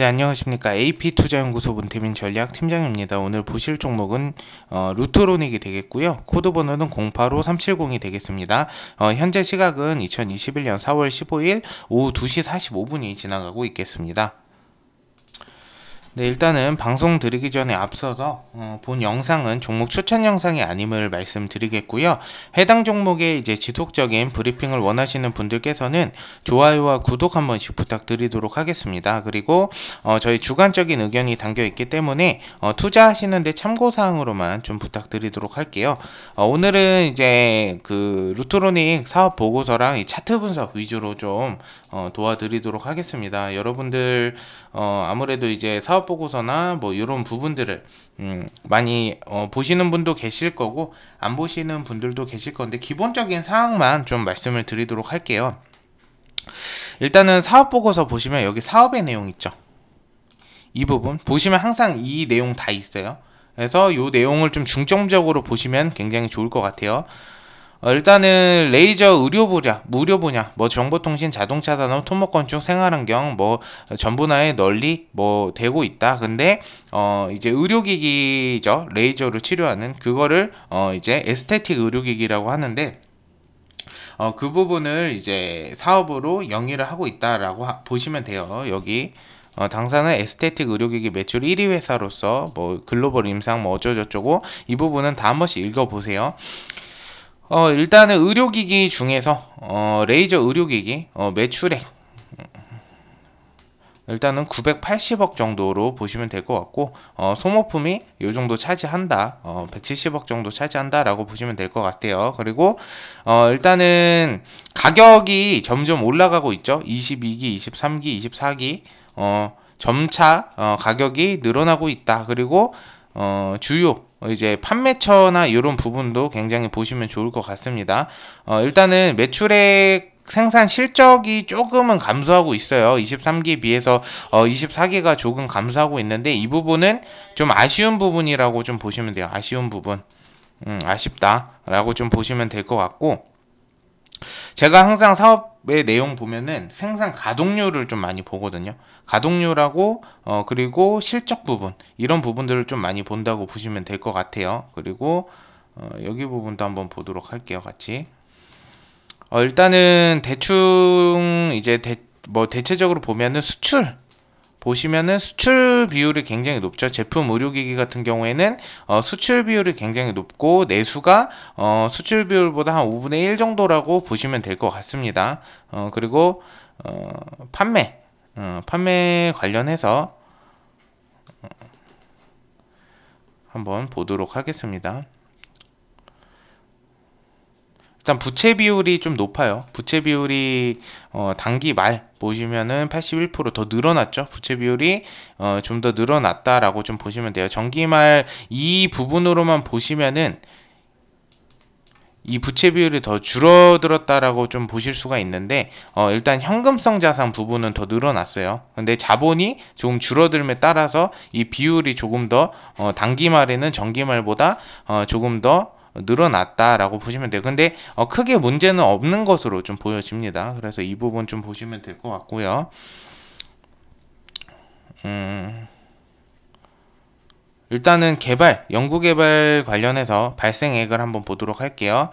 네, 안녕하십니까. AP투자연구소 문태민 전략팀장입니다. 오늘 보실 종목은 어, 루트론익이 되겠고요. 코드 번호는 085370이 되겠습니다. 어, 현재 시각은 2021년 4월 15일 오후 2시 45분이 지나가고 있겠습니다. 네, 일단은 방송 드리기 전에 앞서서 어, 본 영상은 종목 추천 영상이 아님을 말씀드리겠고요. 해당 종목의 이제 지속적인 브리핑을 원하시는 분들께서는 좋아요와 구독 한 번씩 부탁드리도록 하겠습니다. 그리고 어, 저희 주관적인 의견이 담겨 있기 때문에 어, 투자하시는데 참고사항으로만 좀 부탁드리도록 할게요. 어, 오늘은 이제 그 루트로닉 사업 보고서랑 이 차트 분석 위주로 좀 어, 도와드리도록 하겠습니다. 여러분들 어, 아무래도 이제 사업 사업 보고서나 뭐 이런 부분들을 음, 많이 어, 보시는 분도 계실 거고 안 보시는 분들도 계실 건데 기본적인 사항만 좀 말씀을 드리도록 할게요. 일단은 사업 보고서 보시면 여기 사업의 내용 있죠. 이 부분 보시면 항상 이 내용 다 있어요. 그래서 이 내용을 좀 중점적으로 보시면 굉장히 좋을 것 같아요. 어, 일단은 레이저 의료 분야, 무료 분야, 뭐 정보통신, 자동차 산업, 토목 건축, 생활환경, 뭐 전분화에 널리 뭐 되고 있다. 근데 어 이제 의료기기죠. 레이저로 치료하는 그거를 어 이제 에스테틱 의료기기라고 하는데 어 그 부분을 이제 사업으로 영위를 하고 있다라고 하, 보시면 돼요. 여기 어, 당사는 에스테틱 의료기기 매출 1위 회사로서 뭐 글로벌 임상 뭐 어쩌저쩌고 이 부분은 다 한 번씩 읽어보세요. 어, 일단은 의료기기 중에서 어, 레이저 의료기기 어, 매출액 일단은 980억 정도로 보시면 될 것 같고 어, 소모품이 이 정도 차지한다 어, 170억 정도 차지한다라고 보시면 될 것 같아요 그리고 어, 일단은 가격이 점점 올라가고 있죠 22기 23기 24기 어, 점차 어, 가격이 늘어나고 있다 그리고 어, 주요 어, 이제 판매처나 이런 부분도 굉장히 보시면 좋을 것 같습니다. 어, 일단은 매출액 생산 실적이 조금은 감소하고 있어요. 23기에 비해서 어 24기가 조금 감소하고 있는데 이 부분은 좀 아쉬운 부분이라고 좀 보시면 돼요. 아쉬운 부분. 음, 아쉽다라고 좀 보시면 될 것 같고 제가 항상 사업 의 내용 보면은 생산 가동률을 좀 많이 보거든요. 가동률하고 어 그리고 실적 부분 이런 부분들을 좀 많이 본다고 보시면 될 것 같아요. 그리고 어 여기 부분도 한번 보도록 할게요. 같이 어 일단은 대충 이제 대, 뭐 대체적으로 보면은 수출 보시면은 수출 비율이 굉장히 높죠. 제품 의료기기 같은 경우에는 어, 수출 비율이 굉장히 높고 내수가 어, 수출 비율보다 한 5분의 1 정도라고 보시면 될 것 같습니다. 어, 그리고 어, 판매 어, 판매 관련해서 어, 한번 보도록 하겠습니다. 일단 부채 비율이 좀 높아요. 부채 비율이 어, 단기 말 보시면은 81%더 늘어났죠. 부채 비율이 어, 좀 더 늘어났다라고 좀 보시면 돼요. 전기말 이 부분으로만 보시면은 이 부채 비율이 더 줄어들었다라고 좀 보실 수가 있는데 어, 일단 현금성 자산 부분은 더 늘어났어요. 근데 자본이 조금 줄어들에 따라서 이 비율이 조금 더 어, 단기 말에는 전기 말보다 어, 조금 더 늘어났다라고 보시면 돼요. 근데 어, 크게 문제는 없는 것으로 좀 보여집니다. 그래서 이 부분 좀 보시면 될 것 같고요. 음... 일단은 개발, 연구개발 관련해서 발생액을 한번 보도록 할게요.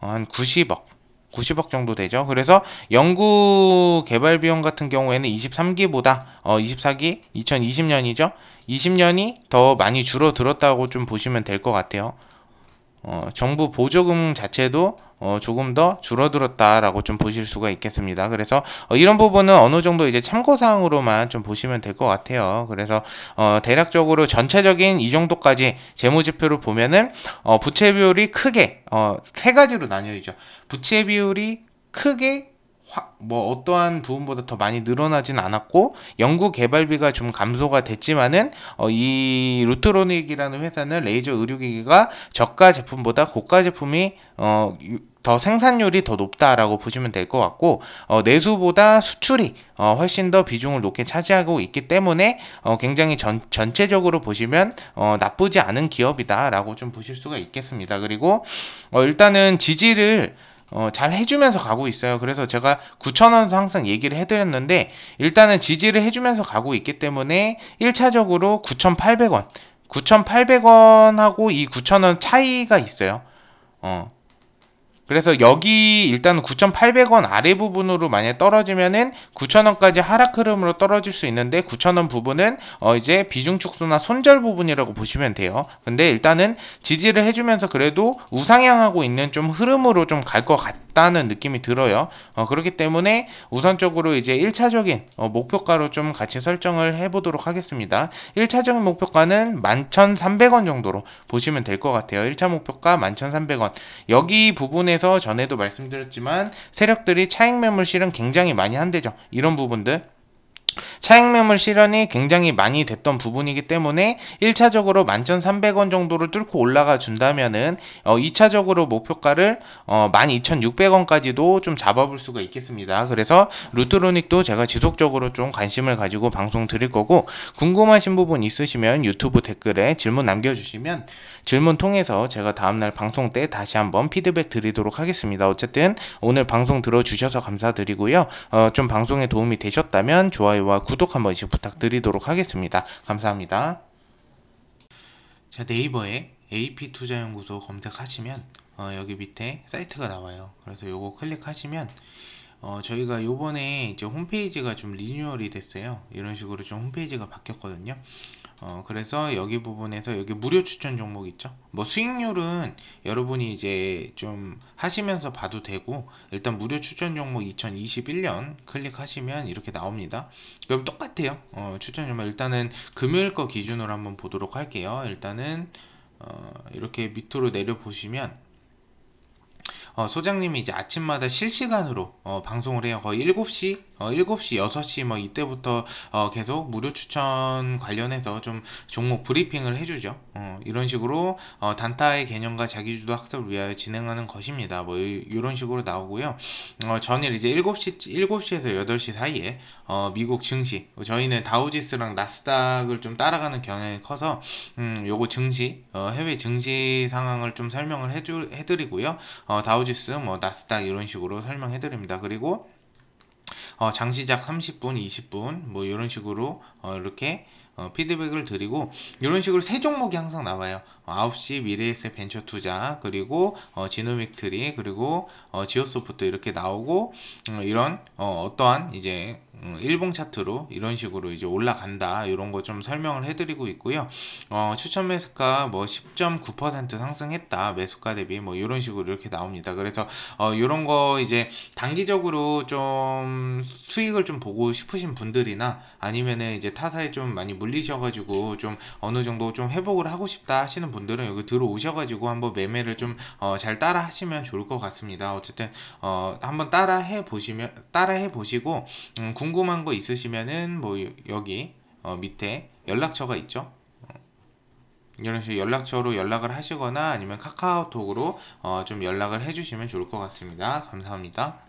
어, 한 90억. 90억 정도 되죠. 그래서 연구 개발 비용 같은 경우에는 23기보다 어 24기 2020년이죠. 20년이 더 많이 줄어들었다고 좀 보시면 될 것 같아요. 어, 정부 보조금 자체도 어, 조금 더 줄어들었다라고 좀 보실 수가 있겠습니다. 그래서 어, 이런 부분은 어느 정도 이제 참고사항으로만 좀 보시면 될 것 같아요. 그래서 어, 대략적으로 전체적인 이 정도까지 재무지표를 보면은 어, 부채 비율이 크게 어, 세 가지로 나뉘어지죠. 부채 비율이 크게 뭐 어떠한 부분보다 더 많이 늘어나진 않았고 연구 개발비가 좀 감소가 됐지만은 어, 이 루트로닉이라는 회사는 레이저 의료기기가 저가 제품보다 고가 제품이 어, 더 생산율이 더 높다라고 보시면 될 것 같고 어, 내수보다 수출이 어, 훨씬 더 비중을 높게 차지하고 있기 때문에 어, 굉장히 전, 전체적으로 보시면 어, 나쁘지 않은 기업이다라고 좀 보실 수가 있겠습니다. 그리고 어, 일단은 지지를 어, 잘 해주면서 가고 있어요. 그래서 제가 9,000원 항상 얘기를 해드렸는데 일단은 지지를 해주면서 가고 있기 때문에 1차적으로 9,800원, 9,800원하고 이 9,000원 차이가 있어요. 어, 그래서 여기 일단 9,800원 아래 부분으로 만약 떨어지면은 9,000원까지 하락 흐름으로 떨어질 수 있는데 9,000원 부분은 어 이제 비중 축소나 손절 부분이라고 보시면 돼요. 근데 일단은 지지를 해주면서 그래도 우상향하고 있는 좀 흐름으로 좀 갈 것 같다는 느낌이 들어요. 어 그렇기 때문에 우선적으로 이제 1차적인 어 목표가로 좀 같이 설정을 해보도록 하겠습니다. 1차적인 목표가는 11,300원 정도로 보시면 될 것 같아요. 1차 목표가 11,300원. 여기 부분에 통해서 전에도 말씀드렸지만 세력들이 차익 매물 실은 굉장히 많이 한대죠. 이런 부분들 차액매물 실현이 굉장히 많이 됐던 부분이기 때문에 1차적으로 11,300원 정도로 뚫고 올라가 준다면은 어 2차적으로 목표가를 어 12,600원까지도 좀 잡아볼 수가 있겠습니다. 그래서 루트로닉도 제가 지속적으로 좀 관심을 가지고 방송 드릴 거고 궁금하신 부분 있으시면 유튜브 댓글에 질문 남겨주시면 질문 통해서 제가 다음날 방송 때 다시 한번 피드백 드리도록 하겠습니다. 어쨌든 오늘 방송 들어주셔서 감사드리고요. 어좀 방송에 도움이 되셨다면 좋아요와 구독 한 번씩 부탁드리도록 하겠습니다. 감사합니다. 자 네이버에 AP투자연구소 검색하시면 어, 여기 밑에 사이트가 나와요. 그래서 요거 클릭하시면 어, 저희가 요번에 이제 홈페이지가 좀 리뉴얼이 됐어요. 이런 식으로 좀 홈페이지가 바뀌었거든요. 어, 그래서 여기 부분에서 여기 무료 추천 종목 있죠 뭐 수익률은 여러분이 이제 좀 하시면서 봐도 되고 일단 무료 추천 종목 2021년 클릭하시면 이렇게 나옵니다 그럼 똑같아요 어, 추천 종목 일단은 금요일 거 기준으로 한번 보도록 할게요 일단은 어, 이렇게 밑으로 내려 보시면 어, 소장님이 이제 아침마다 실시간으로 어, 방송을 해요. 거의 7시 어, 7시, 6시 뭐 이때부터 어, 계속 무료 추천 관련해서 좀 종목 브리핑을 해주죠. 어, 이런 식으로 어, 단타의 개념과 자기주도 학습을 위하여 진행하는 것입니다. 뭐 이런 식으로 나오고요. 어, 전일 이제 7시, 7시에서 8시 사이에 어, 미국 증시, 저희는 다우지스랑 나스닥을 좀 따라가는 경향이 커서 음, 요거 증시, 어, 해외 증시 상황을 좀 설명을 해주, 해드리고요. 어, 다우지스, 뭐 나스닥 이런 식으로 설명해드립니다. 그리고 어, 장 시작 30분, 20분 뭐 이런 식으로 어, 이렇게 어, 피드백을 드리고 이런 식으로 세 종목이 항상 나와요. 어, 9시 미래에셋 벤처 투자 그리고 어, 지노믹 트리 그리고 어, 지오소프트 이렇게 나오고 어, 이런 어, 어떠한 이제 어, 일봉 차트로 이런 식으로 이제 올라간다 이런 거 좀 설명을 해드리고 있고요. 어, 추천 매수가 뭐 10.9% 상승했다 매수가 대비 뭐 이런 식으로 이렇게 나옵니다. 그래서 어, 이런 거 이제 단기적으로 좀 수익을 좀 보고 싶으신 분들이나 아니면은 이제 타사에 좀 많이 물리셔가지고 좀 어느 정도 좀 회복을 하고 싶다 하시는 분들은 여기 들어오셔가지고 한번 매매를 좀잘 어, 따라 하시면 좋을 것 같습니다. 어쨌든 어, 한번 따라 해 보시면 따라 해 보시고 음, 궁금. 궁금한 거 있으시면은 뭐 여기 어 밑에 연락처가 있죠. 어, 이런 식으로 연락처로 연락을 하시거나 아니면 카카오톡으로 어좀 연락을 해주시면 좋을 것 같습니다. 감사합니다.